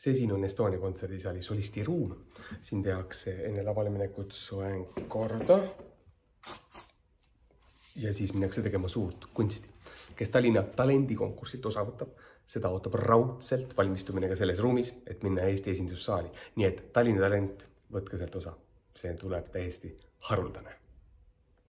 see siin on Estonia kontserdisaali solistiruum. siin tehakse enne lavale minekut soeng korda. ja siis minnakse tegema suurt kunsti. kes Tallinna talendikonkursilt osa võtab, seda ootab raudselt valmistumine ka selles ruumis, et minna Eesti esindussaali. nii et Tallinna talent, võtke sealt osa, see tuleb täiesti haruldane